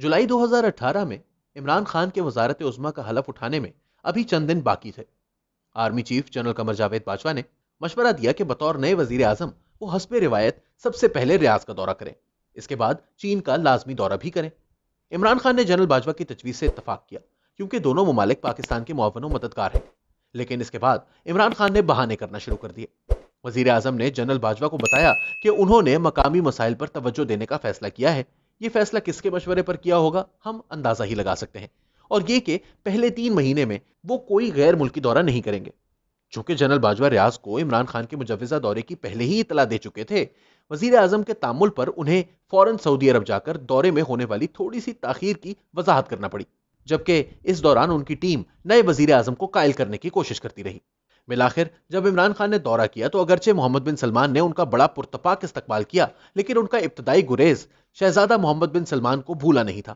जुलाई 2018 में इमरान खान के वजारत उजमा का हलफ उठाने में अभी चंद दिन बाकी थे army chief general Qamar Javed Bajwa ने मशवरा दिया कि बतौर नए वजीर आजम वो हसब रिवायत सबसे पहले रियाज का दौरा करें इसके बाद चीन का लाजमी दौरा भी करें इमरान खान ने जनरल बाजवा की तजवीज़ से इतफाक किया क्योंकि दोनों ममालिक पाकिस्तान के मुआवनों मददगार हैं लेकिन इसके बाद इमरान खान ने बहाने करना शुरू कर दिए वजीर आजम ने जनरल बाजवा को बताया कि उन्होंने मकामी मसाइल पर तवज्जो देने का फैसला किया है ये फैसला किसके मशवरे पर किया होगा हम अंदाज़ा ही लगा सकते हैं और ये कि पहले तीन महीने में वो कोई गैर मुल्की दौरा नहीं करेंगे चूंकि जनरल बाजवा रियाज को इमरान खान के मुजवजा दौरे की पहले ही इतला दे चुके थे वजीर अजम के तामुल पर उन्हें फौरन सऊदी अरब जाकर दौरे में होने वाली थोड़ी सी ताखीर की वजाहत करना पड़ी जबकि इस दौरान उनकी टीम नए वजीर अजम को कायल करने की कोशिश करती रही मिलाखिर जब इमरान खान ने दौरा किया तो अगरचे मोहम्मद बिन सलमान ने उनका बड़ा पुरतपाक इस्तकबाल किया लेकिन उनका इब्तदाई गुरेज शहजादा मोहम्मद बिन सलमान को भूला नहीं था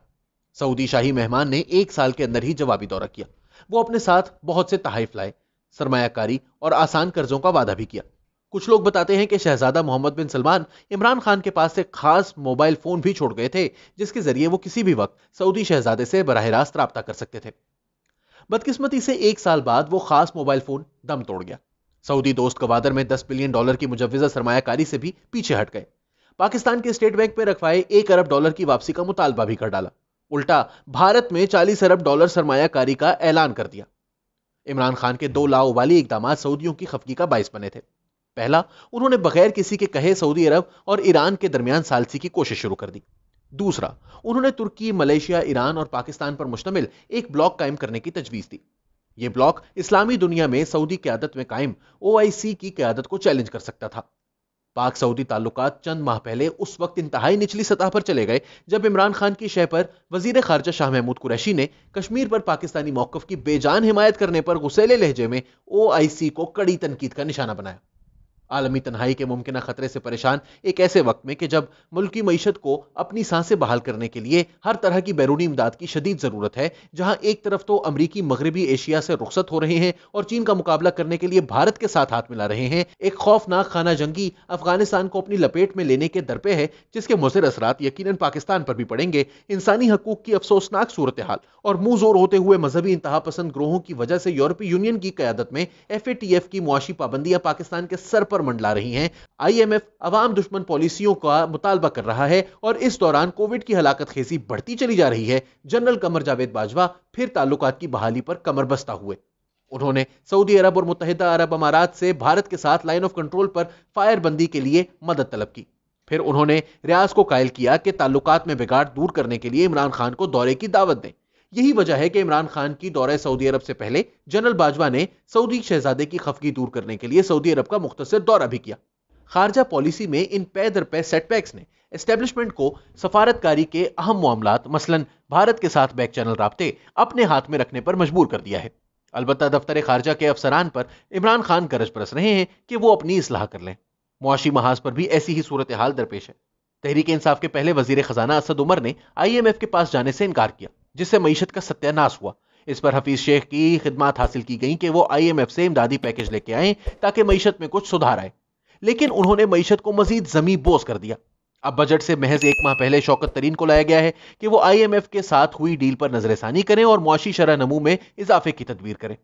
सऊदी शाही मेहमान ने एक साल के अंदर ही जवाबी दौरा किया वो अपने साथ बहुत से तहाइफ लाए सरमायाकारी और आसान कर्जों का वादा भी किया कुछ लोग बताते हैं कि शहजादा मोहम्मद बिन सलमान इमरान खान के पास एक खास मोबाइल फोन भी छोड़ गए थे जिसके जरिए वो किसी भी वक्त सऊदी शहजादे से बरह रास्त रहा कर सकते थे बदकिस्मती से एक साल बाद वो खास मोबाइल फोन दम तोड़ गया सऊदी दोस्त गवादर में 10 बिलियन डॉलर की मुजवजा सरमायाकारी से भी पीछे हट गए पाकिस्तान के स्टेट बैंक में रखवाए एक अरब डॉलर की वापसी का मुतालबा भी कर डाला उल्टा भारत में चालीस अरब डॉलर सरमायाकारी का ऐलान कर दिया इमरान खान के दो लाओ वाली इकदाम सऊदियों की खफकी का बायस बने थे पहला उन्होंने बगैर किसी के कहे सऊदी अरब और ईरान के दरमियान सालसी की कोशिश शुरू कर दी दूसरा उन्होंने तुर्की मलेशिया ईरान और पाकिस्तान पर मुश्तमिल एक ब्लॉक कायम करने की तजवीज दी ये ब्लॉक इस्लामी दुनिया में सऊदी क्यादत में कायम ओ की क्यादत को चैलेंज कर सकता था पाक सऊदी ताल्लुक चंद माह पहले उस वक्त इंतहाई निचली सतह पर चले गए जब इमरान खान की शह पर वजीर खारजा शाह महमूद कुरैशी ने कश्मीर पर पाकिस्तानी मौकफ की बेजान हिमायत करने पर गुस्सेले लहजे में ओ आई सी को कड़ी तनकीद का निशाना बनाया आलमी तनहाई के मुमकिन खतरे से परेशान एक ऐसे वक्त में कि जब मुल्की मीशत को अपनी सांसें बहाल करने के लिए हर तरह की बैरूनी इमदाद की शदीद ज़रूरत है जहां एक तरफ तो अमरीकी मगरबी एशिया से रुखसत हो रहे हैं और चीन का मुकाबला करने के लिए भारत के साथ हाथ मिला रहे हैं एक खौफनाक खाना जंगी अफगानिस्तान को अपनी लपेट में लेने के दरपे है जिसके मुजर असरा यकीन पाकिस्तान पर भी पड़ेंगे इंसानी हकूक की अफसोसनाक सूरत हाल और मुंह जोर होते हुए मजहबी इंतहा पसंद ग्रोहों की वजह से यूरोपीय यूनियन की क्यादत में एफ ए टी एफ की मुआशी पाबंदियां पाकिस्तान के सर पर पर मंडला रही हैं आईएमएफ अवाम दुश्मन पॉलिसियों का मुतालबा कर रहा है और इस दौरान कोविड की हलाकत खेसी बढ़ती चली जा रही है जनरल कमर जावेद बाजवा फिर ताल्लुकात की बहाली पर कमर बस्ता हुए उन्होंने सऊदी अरब और मुतहद अरब अमारात से भारत के साथ लाइन ऑफ कंट्रोल पर फायरबंदी के लिए मदद तलब की फिर उन्होंने रियाज को कायल किया कि ताल्लुकात में बिगाड़ दूर करने के लिए इमरान खान को दौरे की दावत दें यही वजह है कि इमरान खान की दौरे सऊदी अरब से पहले जनरल बाजवा ने सऊदी शहजादे की खफगी दूर करने के लिए सऊदी अरब का मुख्तर दौरा भी किया खारजा पॉलिसी में इन पे दर पे सेटबैक्स ने एस्टेब्लिशमेंट को सफारतकारी के अहम मामला मसलन भारत के साथ बैक चैनल रबते अपने हाथ में रखने पर मजबूर कर दिया है अलबत् दफ्तर खारजा के अफसरान पर इमरान खान गरज बरस रहे हैं कि वो अपनी इसलाह कर लें मुआशी महाज पर भी ऐसी ही सूरत हाल दरपेश है तहरीक इंसाफ के पहले वजीर खजाना असद उमर ने आई एम एफ के पास जाने से इनकार किया जिससे मीशत का सत्यानाश हुआ इस पर हफीज शेख की खिदमत हासिल की गई कि वो आईएमएफ से इमदादी पैकेज लेके आए ताकि मीशत में कुछ सुधार आए लेकिन उन्होंने मीशत को मजीद जमी बोस कर दिया अब बजट से महज एक माह पहले शौकत तरीन को लाया गया है कि वो आईएमएफ के साथ हुई डील पर नजरसानी करें और मुआशी शरह नमू में इजाफे की तदबीर करें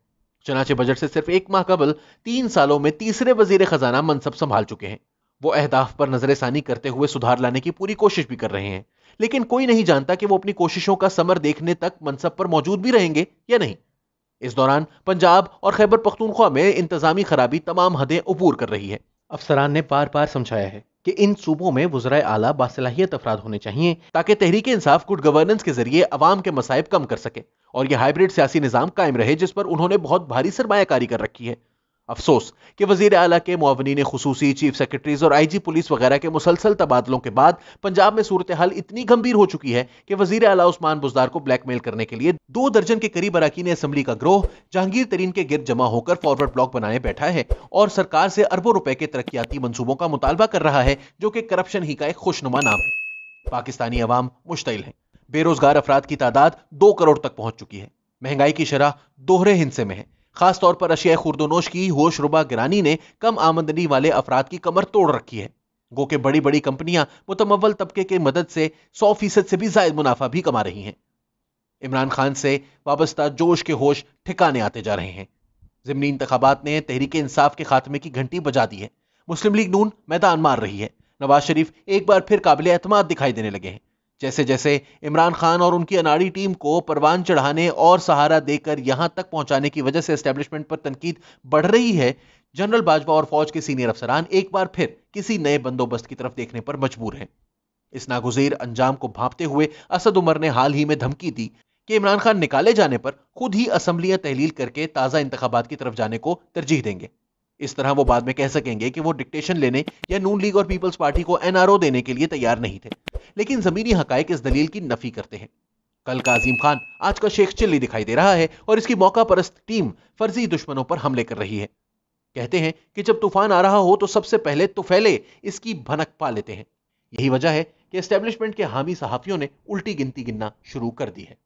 चनाचे बजट से सिर्फ एक माह कबल तीन सालों में तीसरे वजीर खजाना मनसब संभाल चुके हैं वो अहदाफ पर नजरसानी करते हुए सुधार लाने की पूरी कोशिश भी कर रहे हैं लेकिन कोई नहीं जानता कि वो अपनी कोशिशों का समर देखने तक मनसब पर मौजूद भी रहेंगे या नहीं इस दौरान पंजाब और खैबर पख्तूनख्वा में इंतजामी खराबी तमाम हदें उबूर कर रही है अफसरान ने बार बार समझाया है कि इन सूबों में वजरा आला बासलाहियत अफराद होने चाहिए ताकि तहरीक इंसाफ गुड गवर्नेंस के जरिए अवाम के मसायब कम कर सके और यह हाइब्रिड सियासी निज़ाम कायम रहे जिस पर उन्होंने बहुत भारी सरमाकारी कर रखी है अफसोस कि वजीर अला के मुआवनीन खसूसी चीफ सेक्रेटरीज और आई जी पुलिस वगैरह के मुसलसल तबादलों के बाद पंजाब में सूरत हाल इतनी गंभीर हो चुकी है कि वजीर अला उस्मान बुजदार को ब्लैकमेल करने के लिए दो दर्जन के करीब अरकान असम्बली का ग्रोह जहांगीर तरीन के गिर जमा होकर फॉरवर्ड ब्लॉक बनाए बैठा है और सरकार से अरबों रुपए के तरक्याती मनसूबों का मुतालबा कर रहा है जो कि करप्शन ही का एक खुशनुमा नाम है पाकिस्तानी अवाम मुश्तिल है बेरोजगार अफराद की तादाद दो करोड़ तक पहुंच चुकी है महंगाई की शरह दोहरे हिंसे में है खासतौर पर अशिया खुर्दोनोश की होशरुबा गिरानी ने कम आमदनी वाले अफराद की कमर तोड़ रखी है गो के बड़ी बड़ी कंपनियां मुतमवल तबके की मदद से सौ फीसद से भी जायद मुनाफा भी कमा रही हैं इमरान खान से वाबस्ता जोश के होश ठिकाने आते जा रहे हैं ज़मनी इंतबात ने तहरीक इंसाफ के खात्मे की घंटी बजा दी है मुस्लिम लीग नून मैदान मार रही है नवाज शरीफ एक बार फिर काबिल एतम दिखाई देने लगे हैं जैसे जैसे इमरान खान और उनकी अनाड़ी टीम को परवान चढ़ाने और सहारा देकर यहां तक पहुंचाने की वजह से एस्टेब्लिशमेंट पर तनकीद बढ़ रही है जनरल बाजवा और फौज के सीनियर अफसरान एक बार फिर किसी नए बंदोबस्त की तरफ देखने पर मजबूर हैं इस नागुजीर अंजाम को भांपते हुए असद उमर ने हाल ही में धमकी दी कि इमरान खान निकाले जाने पर खुद ही असम्बलियां तहलील करके ताज़ा इंतबात की तरफ जाने को तरजीह देंगे इस तरह वो बाद में कह सकेंगे कि वो डिक्टेशन लेने या नून लीग और पीपल्स पार्टी को एनआरओ देने के लिए तैयार नहीं थे लेकिन जमीनी हक इस दलील की नफी करते हैं कल का अजीम खान आज का शेख चिल्ली दिखाई दे रहा है और इसकी मौका परस्त टीम फर्जी दुश्मनों पर हमले कर रही है कहते हैं कि जब तूफान आ रहा हो तो सबसे पहले फैले इसकी भनक पा लेते हैं यही वजह है कि एस्टेब्लिशमेंट के हामी सहाफियों ने उल्टी गिनती गिनना शुरू कर दी है